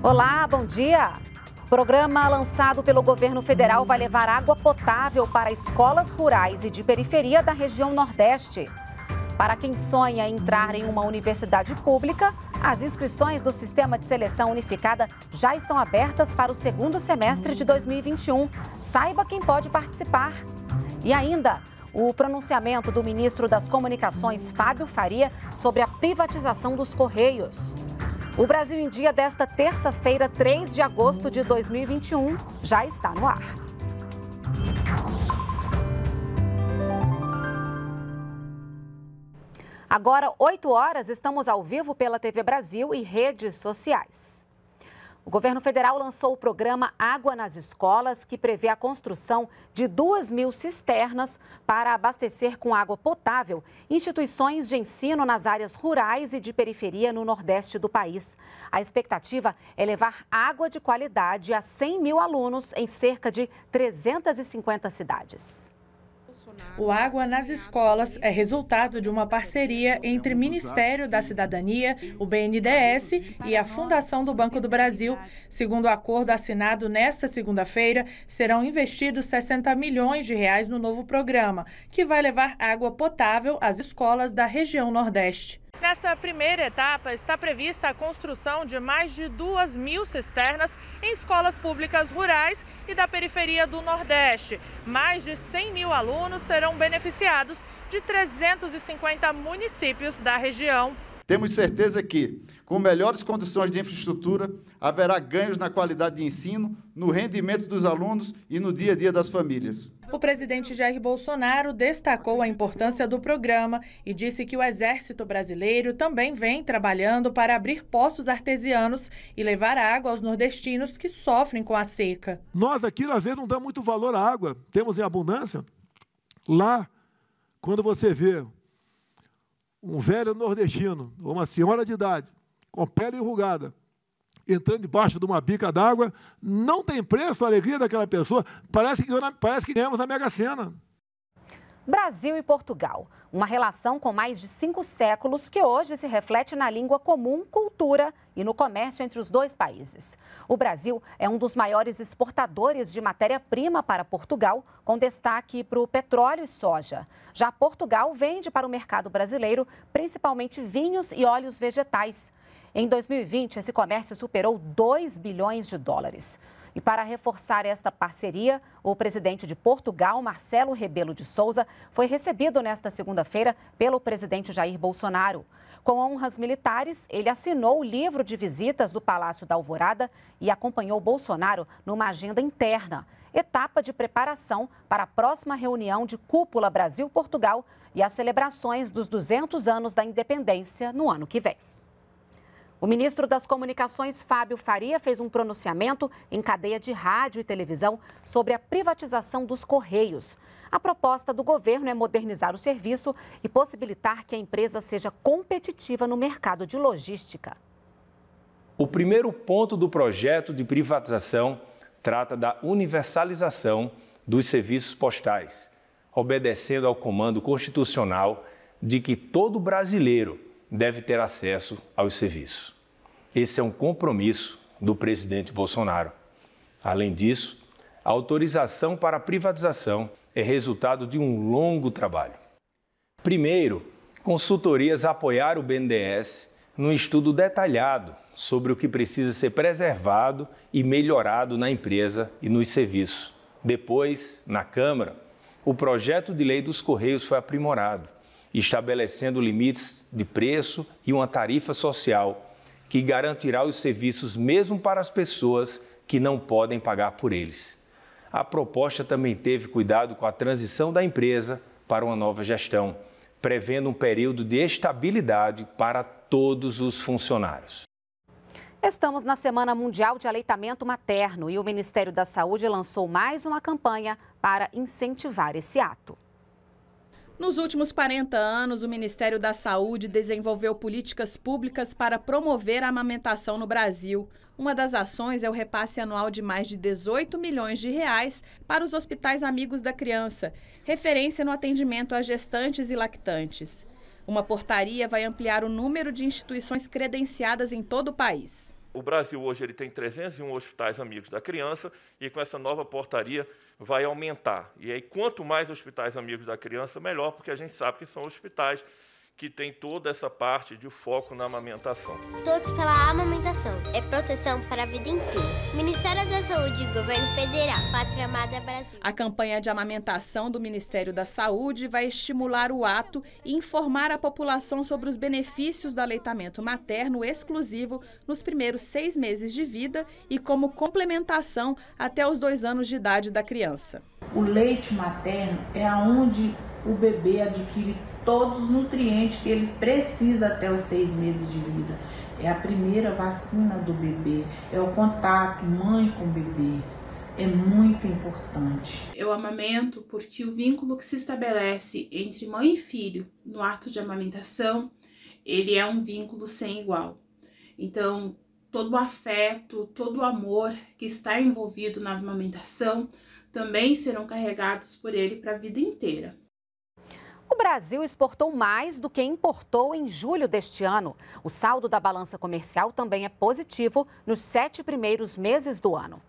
Olá, bom dia. Programa lançado pelo governo federal vai levar água potável para escolas rurais e de periferia da região Nordeste. Para quem sonha entrar em uma universidade pública, as inscrições do Sistema de Seleção Unificada já estão abertas para o segundo semestre de 2021. Saiba quem pode participar. E ainda, o pronunciamento do ministro das Comunicações, Fábio Faria, sobre a privatização dos Correios. O Brasil em Dia desta terça-feira, 3 de agosto de 2021, já está no ar. Agora, 8 horas, estamos ao vivo pela TV Brasil e redes sociais. O governo federal lançou o programa Água nas Escolas, que prevê a construção de 2 mil cisternas para abastecer com água potável instituições de ensino nas áreas rurais e de periferia no nordeste do país. A expectativa é levar água de qualidade a 100 mil alunos em cerca de 350 cidades. O Água nas Escolas é resultado de uma parceria entre Ministério da Cidadania, o BNDES e a Fundação do Banco do Brasil. Segundo o acordo assinado nesta segunda-feira, serão investidos 60 milhões de reais no novo programa, que vai levar água potável às escolas da região Nordeste. Nesta primeira etapa, está prevista a construção de mais de 2 mil cisternas em escolas públicas rurais e da periferia do Nordeste. Mais de 100 mil alunos serão beneficiados de 350 municípios da região. Temos certeza que, com melhores condições de infraestrutura, haverá ganhos na qualidade de ensino, no rendimento dos alunos e no dia a dia das famílias. O presidente Jair Bolsonaro destacou a importância do programa e disse que o Exército Brasileiro também vem trabalhando para abrir poços artesianos e levar água aos nordestinos que sofrem com a seca. Nós aqui, às vezes, não damos muito valor à água, temos em abundância. Lá, quando você vê um velho nordestino, ou uma senhora de idade, com pele enrugada, entrando debaixo de uma bica d'água, não tem preço a alegria daquela pessoa. Parece que, parece que ganhamos a Mega Sena. Brasil e Portugal. Uma relação com mais de cinco séculos que hoje se reflete na língua comum, cultura e no comércio entre os dois países. O Brasil é um dos maiores exportadores de matéria-prima para Portugal, com destaque para o petróleo e soja. Já Portugal vende para o mercado brasileiro principalmente vinhos e óleos vegetais. Em 2020, esse comércio superou 2 bilhões de dólares. E para reforçar esta parceria, o presidente de Portugal, Marcelo Rebelo de Souza, foi recebido nesta segunda-feira pelo presidente Jair Bolsonaro. Com honras militares, ele assinou o livro de visitas do Palácio da Alvorada e acompanhou Bolsonaro numa agenda interna, etapa de preparação para a próxima reunião de cúpula Brasil-Portugal e as celebrações dos 200 anos da independência no ano que vem. O ministro das Comunicações, Fábio Faria, fez um pronunciamento em cadeia de rádio e televisão sobre a privatização dos Correios. A proposta do governo é modernizar o serviço e possibilitar que a empresa seja competitiva no mercado de logística. O primeiro ponto do projeto de privatização trata da universalização dos serviços postais, obedecendo ao comando constitucional de que todo brasileiro deve ter acesso aos serviços. Esse é um compromisso do presidente Bolsonaro. Além disso, a autorização para a privatização é resultado de um longo trabalho. Primeiro, consultorias apoiaram o BNDES num estudo detalhado sobre o que precisa ser preservado e melhorado na empresa e nos serviços. Depois, na Câmara, o projeto de lei dos Correios foi aprimorado estabelecendo limites de preço e uma tarifa social que garantirá os serviços mesmo para as pessoas que não podem pagar por eles. A proposta também teve cuidado com a transição da empresa para uma nova gestão, prevendo um período de estabilidade para todos os funcionários. Estamos na Semana Mundial de Aleitamento Materno e o Ministério da Saúde lançou mais uma campanha para incentivar esse ato. Nos últimos 40 anos, o Ministério da Saúde desenvolveu políticas públicas para promover a amamentação no Brasil. Uma das ações é o repasse anual de mais de 18 milhões de reais para os hospitais amigos da criança, referência no atendimento a gestantes e lactantes. Uma portaria vai ampliar o número de instituições credenciadas em todo o país. O Brasil hoje ele tem 301 hospitais amigos da criança e com essa nova portaria vai aumentar. E aí quanto mais hospitais amigos da criança melhor, porque a gente sabe que são hospitais que tem toda essa parte de foco na amamentação. Todos pela amamentação. É proteção para a vida inteira. Ministério da Saúde, Governo Federal, Pátria Amada Brasil. A campanha de amamentação do Ministério da Saúde vai estimular o ato e informar a população sobre os benefícios do aleitamento materno exclusivo nos primeiros seis meses de vida e como complementação até os dois anos de idade da criança. O leite materno é aonde o bebê adquire todos os nutrientes que ele precisa até os seis meses de vida. É a primeira vacina do bebê, é o contato mãe com bebê. É muito importante. Eu amamento porque o vínculo que se estabelece entre mãe e filho no ato de amamentação, ele é um vínculo sem igual. Então, todo o afeto, todo o amor que está envolvido na amamentação também serão carregados por ele para a vida inteira. O Brasil exportou mais do que importou em julho deste ano. O saldo da balança comercial também é positivo nos sete primeiros meses do ano.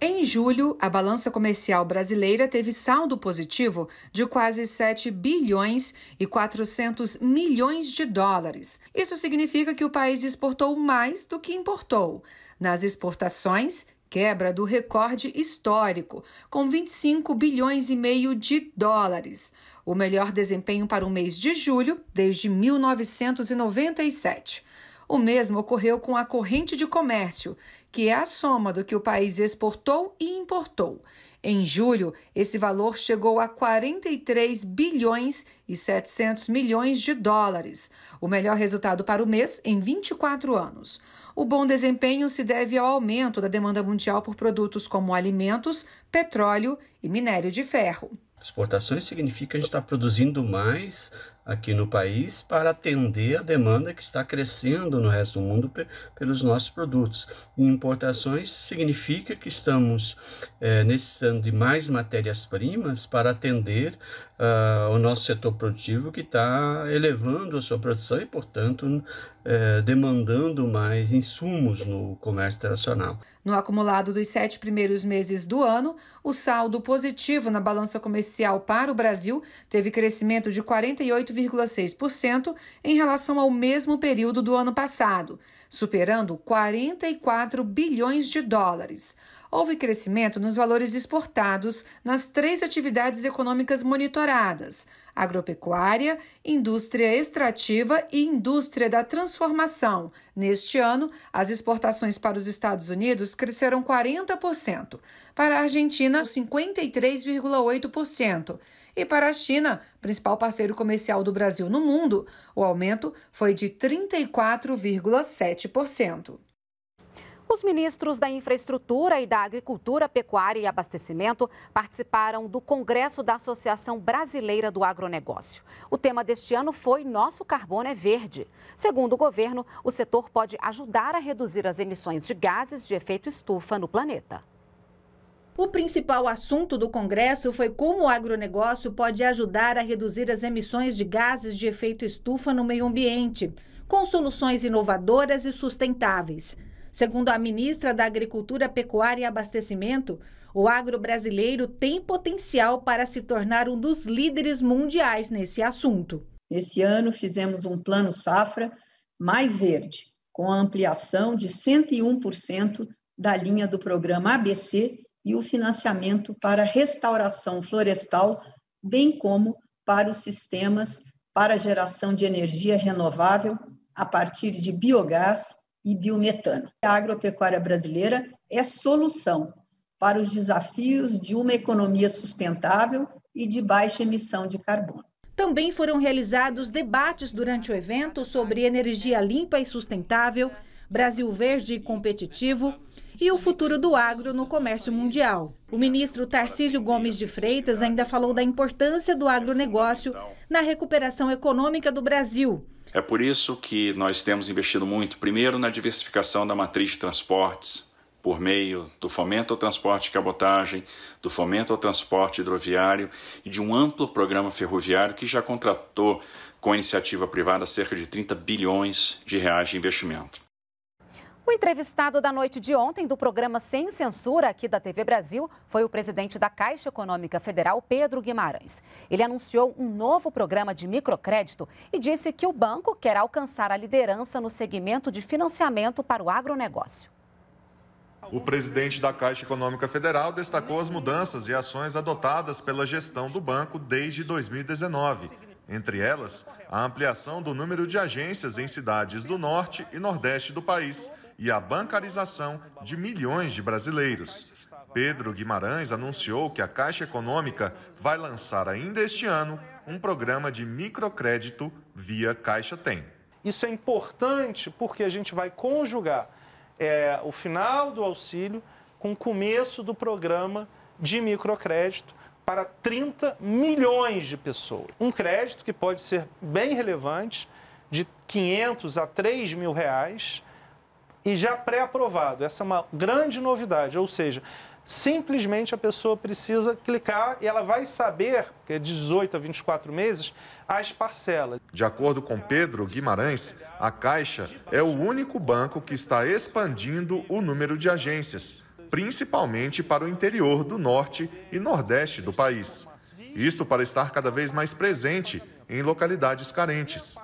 Em julho, a balança comercial brasileira teve saldo positivo de quase 7 bilhões e 400 milhões de dólares. Isso significa que o país exportou mais do que importou. Nas exportações, quebra do recorde histórico, com 25 bilhões e meio de dólares, o melhor desempenho para o mês de julho desde 1997. O mesmo ocorreu com a corrente de comércio, que é a soma do que o país exportou e importou. Em julho, esse valor chegou a 43 bilhões e 700 milhões de dólares, o melhor resultado para o mês em 24 anos. O bom desempenho se deve ao aumento da demanda mundial por produtos como alimentos, petróleo e minério de ferro. Exportações significa que a gente está produzindo mais, aqui no país para atender a demanda que está crescendo no resto do mundo pelos nossos produtos. Importações significa que estamos é, necessitando de mais matérias-primas para atender uh, o nosso setor produtivo que está elevando a sua produção e, portanto, uh, demandando mais insumos no comércio internacional. No acumulado dos sete primeiros meses do ano, o saldo positivo na balança comercial para o Brasil teve crescimento de 48,6% em relação ao mesmo período do ano passado superando 44 bilhões de dólares. Houve crescimento nos valores exportados nas três atividades econômicas monitoradas: agropecuária, indústria extrativa e indústria da transformação. Neste ano, as exportações para os Estados Unidos cresceram 40%, para a Argentina, 53,8% e para a China, principal parceiro comercial do Brasil no mundo, o aumento foi de 34,7%. Os ministros da Infraestrutura e da Agricultura, Pecuária e Abastecimento participaram do Congresso da Associação Brasileira do Agronegócio. O tema deste ano foi Nosso Carbono é Verde. Segundo o governo, o setor pode ajudar a reduzir as emissões de gases de efeito estufa no planeta. O principal assunto do Congresso foi como o agronegócio pode ajudar a reduzir as emissões de gases de efeito estufa no meio ambiente, com soluções inovadoras e sustentáveis. Segundo a ministra da Agricultura, Pecuária e Abastecimento, o agro brasileiro tem potencial para se tornar um dos líderes mundiais nesse assunto. Esse ano fizemos um plano safra mais verde, com a ampliação de 101% da linha do programa ABC e o financiamento para restauração florestal, bem como para os sistemas para geração de energia renovável a partir de biogás e biometano. A agropecuária brasileira é solução para os desafios de uma economia sustentável e de baixa emissão de carbono. Também foram realizados debates durante o evento sobre energia limpa e sustentável Brasil verde e competitivo e o futuro do agro no comércio mundial. O ministro Tarcísio Gomes de Freitas ainda falou da importância do agronegócio na recuperação econômica do Brasil. É por isso que nós temos investido muito, primeiro, na diversificação da matriz de transportes, por meio do fomento ao transporte de cabotagem, do fomento ao transporte hidroviário e de um amplo programa ferroviário que já contratou com a iniciativa privada cerca de 30 bilhões de reais de investimento. O entrevistado da noite de ontem do programa Sem Censura aqui da TV Brasil foi o presidente da Caixa Econômica Federal, Pedro Guimarães. Ele anunciou um novo programa de microcrédito e disse que o banco quer alcançar a liderança no segmento de financiamento para o agronegócio. O presidente da Caixa Econômica Federal destacou as mudanças e ações adotadas pela gestão do banco desde 2019. Entre elas, a ampliação do número de agências em cidades do norte e nordeste do país e a bancarização de milhões de brasileiros. Pedro Guimarães anunciou que a Caixa Econômica vai lançar ainda este ano um programa de microcrédito via Caixa Tem. Isso é importante porque a gente vai conjugar é, o final do auxílio com o começo do programa de microcrédito para 30 milhões de pessoas. Um crédito que pode ser bem relevante, de 500 a 3 mil reais, e já pré-aprovado. Essa é uma grande novidade, ou seja, simplesmente a pessoa precisa clicar e ela vai saber, que é 18 a 24 meses, as parcelas. De acordo com Pedro Guimarães, a Caixa é o único banco que está expandindo o número de agências, principalmente para o interior do norte e nordeste do país. Isto para estar cada vez mais presente em localidades carentes.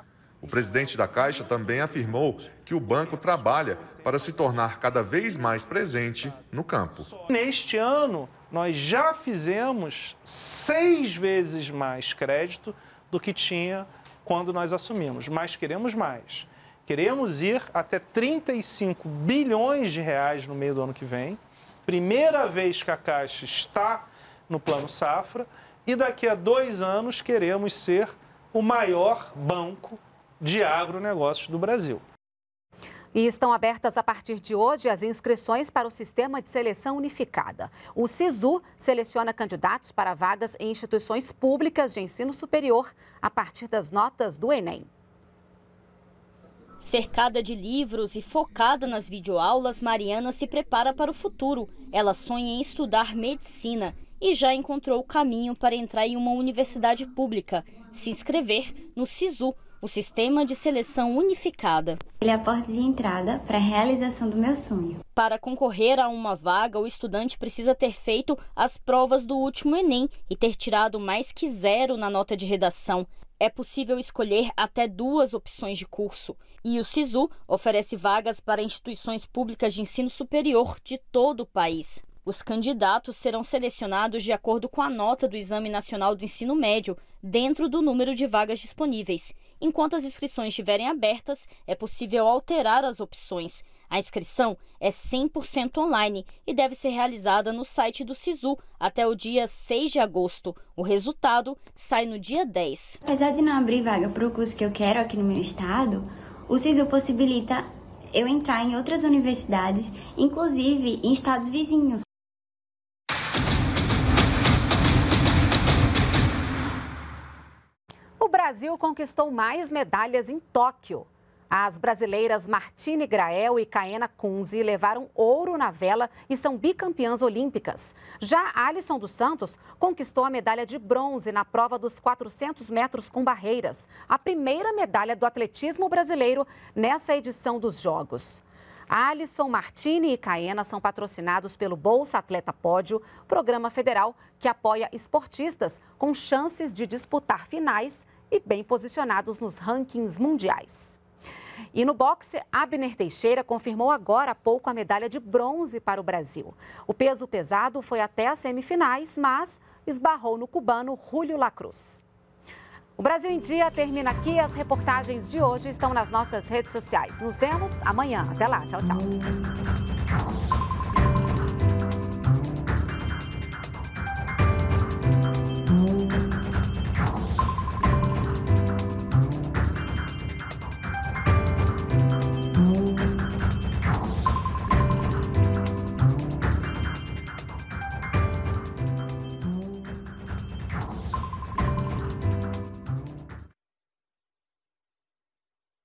O presidente da Caixa também afirmou que o banco trabalha para se tornar cada vez mais presente no campo. Neste ano, nós já fizemos seis vezes mais crédito do que tinha quando nós assumimos, mas queremos mais. Queremos ir até 35 bilhões de reais no meio do ano que vem. Primeira vez que a Caixa está no Plano Safra. E daqui a dois anos queremos ser o maior banco de agronegócios do Brasil. E estão abertas a partir de hoje as inscrições para o Sistema de Seleção Unificada. O SISU seleciona candidatos para vagas em instituições públicas de ensino superior a partir das notas do Enem. Cercada de livros e focada nas videoaulas, Mariana se prepara para o futuro. Ela sonha em estudar medicina e já encontrou o caminho para entrar em uma universidade pública, se inscrever no SISU, o Sistema de Seleção Unificada. Ele é a porta de entrada para a realização do meu sonho. Para concorrer a uma vaga, o estudante precisa ter feito as provas do último Enem e ter tirado mais que zero na nota de redação. É possível escolher até duas opções de curso. E o SISU oferece vagas para instituições públicas de ensino superior de todo o país. Os candidatos serão selecionados de acordo com a nota do Exame Nacional do Ensino Médio, dentro do número de vagas disponíveis. Enquanto as inscrições estiverem abertas, é possível alterar as opções. A inscrição é 100% online e deve ser realizada no site do SISU até o dia 6 de agosto. O resultado sai no dia 10. Apesar de não abrir vaga para o curso que eu quero aqui no meu estado, o SISU possibilita eu entrar em outras universidades, inclusive em estados vizinhos. Brasil conquistou mais medalhas em Tóquio. As brasileiras Martine Grael e Caena Kunze levaram ouro na vela e são bicampeãs olímpicas. Já Alisson dos Santos conquistou a medalha de bronze na prova dos 400 metros com barreiras, a primeira medalha do atletismo brasileiro nessa edição dos Jogos. Alisson, Martini e Caena são patrocinados pelo Bolsa Atleta Pódio, programa federal que apoia esportistas com chances de disputar finais e bem posicionados nos rankings mundiais. E no boxe, Abner Teixeira confirmou agora há pouco a medalha de bronze para o Brasil. O peso pesado foi até as semifinais, mas esbarrou no cubano Julio Lacruz. O Brasil em Dia termina aqui. As reportagens de hoje estão nas nossas redes sociais. Nos vemos amanhã. Até lá. Tchau, tchau.